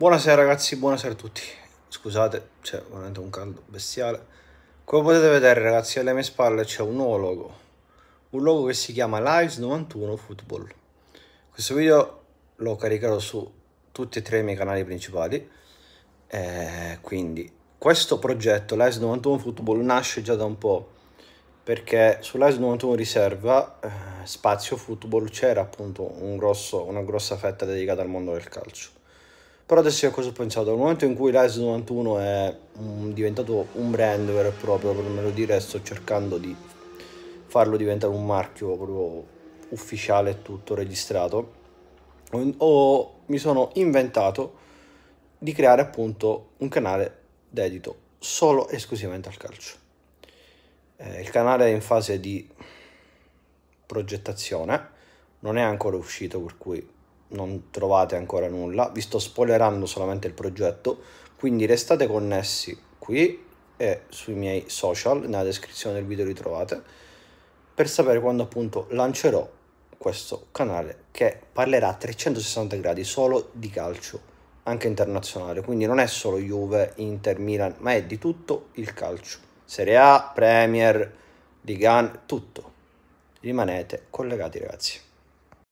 Buonasera ragazzi, buonasera a tutti. Scusate, c'è veramente un caldo bestiale. Come potete vedere ragazzi, alle mie spalle c'è un nuovo logo. Un logo che si chiama Lives 91 Football. Questo video l'ho caricato su tutti e tre i miei canali principali. Eh, quindi questo progetto, Lives 91 Football, nasce già da un po'. Perché su Lives 91 Riserva, eh, Spazio Football, c'era appunto un grosso, una grossa fetta dedicata al mondo del calcio però adesso io cosa ho pensato? Al momento in cui l'AS 91 è mm, diventato un brand vero e proprio, per me lo dire, sto cercando di farlo diventare un marchio proprio ufficiale e tutto registrato, ho, mi sono inventato di creare appunto un canale dedito solo e esclusivamente al calcio. Eh, il canale è in fase di progettazione, non è ancora uscito, per cui non trovate ancora nulla, vi sto spoilerando solamente il progetto, quindi restate connessi qui e sui miei social, nella descrizione del video li trovate, per sapere quando appunto lancerò questo canale che parlerà a 360 gradi solo di calcio, anche internazionale, quindi non è solo Juve, Inter, Milan, ma è di tutto il calcio, Serie A, Premier, Ligan, tutto. Rimanete collegati ragazzi.